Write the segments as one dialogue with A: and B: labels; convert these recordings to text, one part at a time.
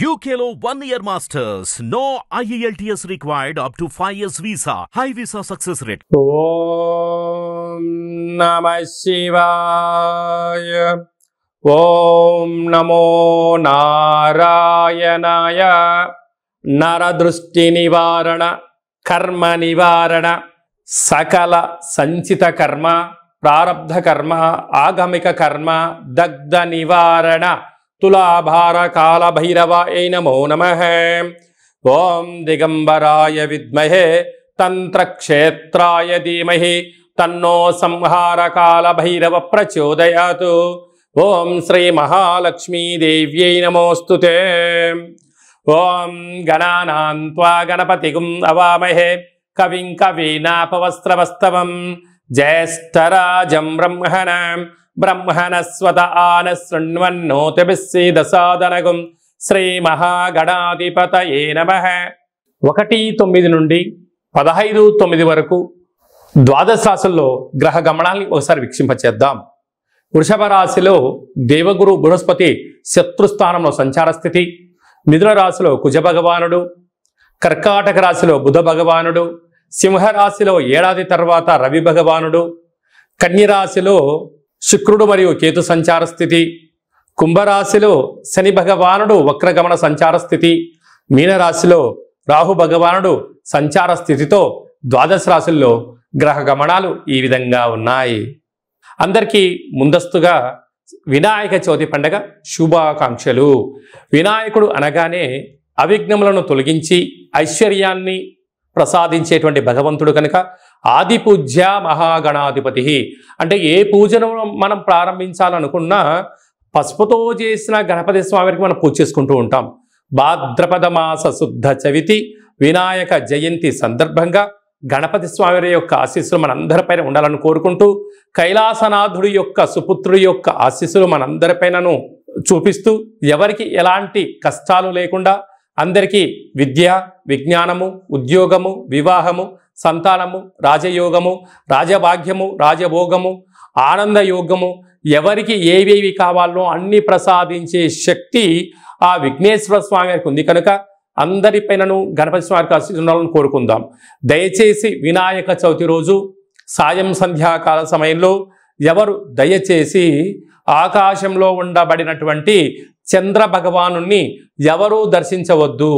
A: యూకేలో one year masters no IELTS required up to five years visa high visa success rate ఓం నమ శివాయ ఓం నమో నారాయణాయ నరదృష్టి నివారణ కర్మ నివారణ సకల సంచిత కర్మ ప్రారంధ కర్మ ఆగమిక కర్మ దగ్ధ నివారణ తులాభార కాల భైరవాయ నమో నమ ఓం దిగంబరాయ విద్మహే తంత్రక్షేత్రాయ ధీమహి తన్నో సంహార కాల భైరవ ప్రచోదయాత్ ఓం శ్రీ మహాలక్ష్మీదేవ్యై నమోస్తు ఓం గణానాన్వా గణపతిగుం అవామహే కవిం కవీనాపవస్త్రవస్తవం జ్యేష్ఠరాజం బ్రహ్మణం బ్రహ్మణస్వత ఆన శృణ్వన్నోతిదసాదనగం శ్రీ మహాగణాధిపతయే నమ ఒకటి తొమ్మిది నుండి పదహైదు తొమ్మిది వరకు ద్వాదశ రాశుల్లో గ్రహ గమనాన్ని ఒకసారి వీక్షింపచేద్దాం వృషభ రాశిలో దేవగురు బృహస్పతి శత్రుస్థానంలో సంచార స్థితి మిథున రాశిలో కుజ భగవానుడు కర్కాటక రాశిలో బుధ భగవానుడు సింహరాశిలో ఏడాది తర్వాత రవి భగవానుడు కన్యరాశిలో శుక్రుడు మరియు కేతు సంచార స్థితి కుంభరాశిలో శని భగవానుడు వక్రగమన సంచార స్థితి మీనరాశిలో రాహు భగవానుడు సంచార స్థితితో ద్వాదశ రాశుల్లో గ్రహ గమనాలు ఈ విధంగా ఉన్నాయి అందరికీ ముందస్తుగా వినాయక చవితి పండగ శుభాకాంక్షలు వినాయకుడు అనగానే అవిఘ్నములను తొలగించి ఐశ్వర్యాన్ని ప్రసాదించేటువంటి భగవంతుడు కనుక ఆది పూజ్య మహాగణాధిపతి అంటే ఏ పూజను మనం ప్రారంభించాలనుకున్నా పసుపుతో చేసిన గణపతి స్వామికి మనం పూజ చేసుకుంటూ ఉంటాం భాద్రపద మాస శుద్ధ చవితి వినాయక జయంతి సందర్భంగా గణపతి స్వామి యొక్క ఆశీస్సులు మనందరిపైన ఉండాలని కోరుకుంటూ కైలాసనాథుడి యొక్క సుపుత్రుడి యొక్క ఆశీస్సులు మనందరిపైనను చూపిస్తూ ఎవరికి ఎలాంటి కష్టాలు లేకుండా అందరికీ విద్య విజ్ఞానము ఉద్యోగము వివాహము సంతానము రాజయోగము రాజభాగ్యము రాజభోగము ఆనందయోగము ఎవరికి ఏవేవి కావాలో అన్ని ప్రసాదించే శక్తి ఆ విఘ్నేశ్వర స్వామి వారికి ఉంది కనుక అందరిపైనను గణపతి స్వామి వారికి ఉండాలని కోరుకుందాం దయచేసి వినాయక చవితి రోజు సాయం సంధ్యాకాల సమయంలో ఎవరు దయచేసి ఆకాశంలో ఉండబడినటువంటి చంద్ర భగవాను ఎవరూ దర్శించవద్దు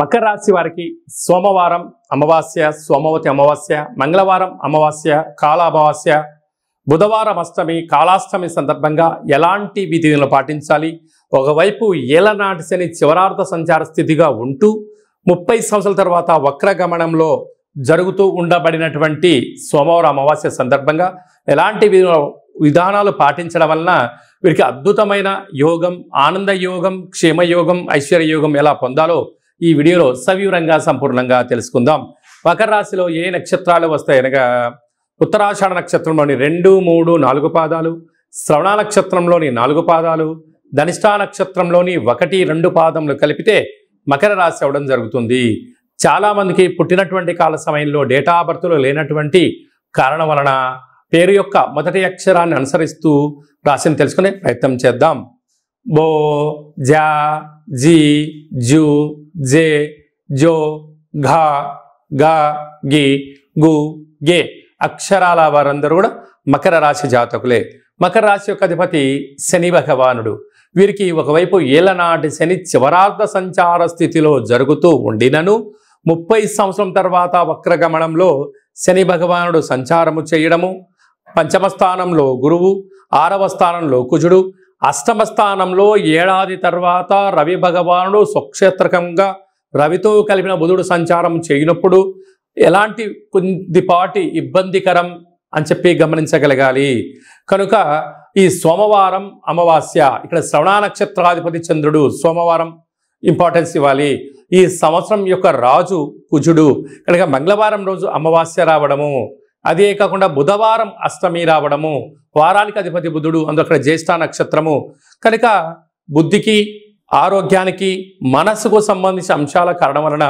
A: మకర రాశి వారికి సోమవారం అమావాస్య సోమవతి అమావాస్య మంగళవారం అమావాస్య కాల అమావాస్య బుధవారం అష్టమి కాళాష్టమి సందర్భంగా ఎలాంటి విధులను పాటించాలి ఒకవైపు ఏలనాటి శని చివరార్థ సంచార స్థితిగా ఉంటూ ముప్పై సంవత్సరాల తర్వాత వక్రగమనంలో జరుగుతూ ఉండబడినటువంటి సోమవారం అమావాస్య సందర్భంగా ఎలాంటి విధులు విధానాలు పాటించడం వలన వీరికి అద్భుతమైన యోగం ఆనంద యోగం క్షేమయోగం ఐశ్వర్య యోగం ఎలా పొందాలో ఈ వీడియోలో సవివరంగా సంపూర్ణంగా తెలుసుకుందాం మకర రాశిలో ఏ నక్షత్రాలు వస్తాయనగా ఉత్తరాషాఢ నక్షత్రంలోని రెండు మూడు నాలుగు పాదాలు శ్రవణ నక్షత్రంలోని నాలుగు పాదాలు ధనిష్టా నక్షత్రంలోని ఒకటి రెండు పాదములు కలిపితే మకర రాశి అవడం జరుగుతుంది చాలామందికి పుట్టినటువంటి కాల సమయంలో డేటా బర్త్లో లేనటువంటి కారణం వలన పేరు యొక్క మొదటి అక్షరాన్ని అనుసరిస్తూ రాశిని తెలుసుకునే ప్రయత్నం చేద్దాం బో జా జి జూ జే జో ఘా గా గి గు గే అక్షరాల వారందరూ కూడా మకర రాశి జాతకులే మకర రాశి యొక్క అధిపతి శని భగవానుడు వీరికి ఒకవైపు ఏలనాటి శని చివరార్థ సంచార స్థితిలో జరుగుతూ ఉండినను ముప్పై సంవత్సరం తర్వాత వక్రగమనంలో శని భగవానుడు సంచారము చేయడము పంచమ స్థానంలో గురువు ఆరవ స్థానంలో కుజుడు అష్టమ స్థానంలో ఏడాది తర్వాత రవి భగవానుడు స్వక్షేత్రకంగా రవితో కలిపిన బుధుడు సంచారం చేయనప్పుడు ఎలాంటి కొద్దిపాటి ఇబ్బందికరం అని చెప్పి గమనించగలగాలి కనుక ఈ సోమవారం అమావాస్య ఇక్కడ శ్రవణ నక్షత్రాధిపతి చంద్రుడు సోమవారం ఇంపార్టెన్స్ ఇవ్వాలి ఈ సంవత్సరం యొక్క రాజు కుజుడు కనుక మంగళవారం రోజు అమావాస్య రావడము అదే కాకుండా బుధవారం అష్టమి రావడము వారానికి అధిపతి బుధుడు అందు అక్కడ జ్యేష్ఠ నక్షత్రము కనుక బుద్ధికి ఆరోగ్యానికి మనసుకు సంబంధించిన అంశాల కారణం వలన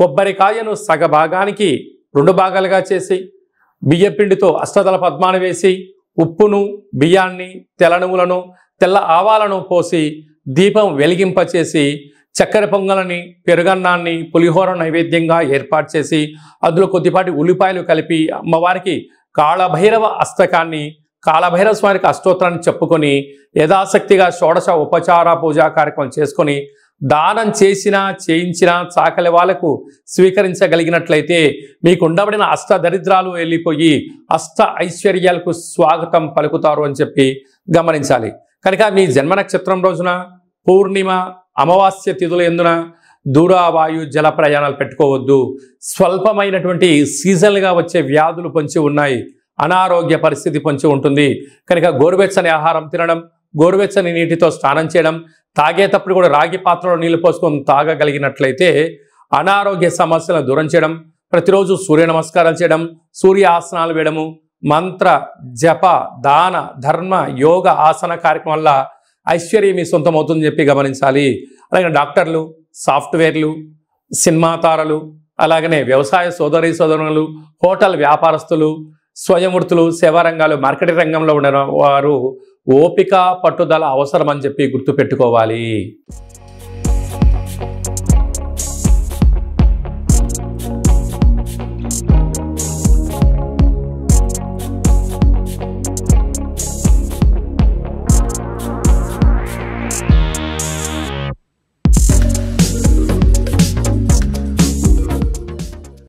A: కొబ్బరికాయను సగ భాగానికి రెండు భాగాలుగా చేసి బియ్యపిండితో అష్టదల పద్మాన్ని వేసి ఉప్పును బియ్యాన్ని తెల్లనువులను తెల్ల ఆవాలను పోసి దీపం వెలిగింపచేసి చక్కెర పొంగలని పెరుగన్నాన్ని పులిహోర నైవేద్యంగా ఏర్పాటు చేసి అందులో కొద్దిపాటి ఉల్లిపాయలు కలిపి అమ్మవారికి కాళభైరవ అస్తకాన్ని కాళభైరవ స్వామికి అష్టోత్తరాన్ని చెప్పుకొని యథాశక్తిగా షోడశ ఉపచార పూజా కార్యక్రమం చేసుకొని దానం చేసినా చేయించినా చాకలి వాళ్ళకు స్వీకరించగలిగినట్లయితే మీకు ఉండబడిన అష్ట దరిద్రాలు వెళ్ళిపోయి అష్ట ఐశ్వర్యాలకు స్వాగతం పలుకుతారు అని చెప్పి గమనించాలి కనుక మీ జన్మ నక్షత్రం రోజున పూర్ణిమ అమావాస్య తిథుల ఎందున దూరావాయు జల ప్రయాణాలు పెట్టుకోవద్దు స్వల్పమైనటువంటి సీజన్గా వచ్చే వ్యాధులు పొంచి ఉన్నాయి అనారోగ్య పరిస్థితి పొంచి ఉంటుంది కనుక గోరువెచ్చని ఆహారం తినడం గోరువెచ్చని నీటితో స్నానం చేయడం తాగేటప్పుడు కూడా రాగి పాత్రలో నీళ్లు పోసుకొని తాగగలిగినట్లయితే అనారోగ్య సమస్యలను దూరం చేయడం ప్రతిరోజు సూర్య నమస్కారాలు చేయడం సూర్య ఆసనాలు వేయడము మంత్ర జప దాన ధర్మ యోగ ఆసన కార్యక్రమం వల్ల ఐశ్వర్యం మీ సొంతం అవుతుందని చెప్పి గమనించాలి అలాగే డాక్టర్లు సాఫ్ట్వేర్లు సినిమా తారలు అలాగనే వ్యవసాయ సోదరి సోదరులు హోటల్ వ్యాపారస్తులు స్వయం సేవా రంగాలు మార్కెటింగ్ రంగంలో ఉన్న వారు ఓపిక పట్టుదల అవసరం అని చెప్పి గుర్తుపెట్టుకోవాలి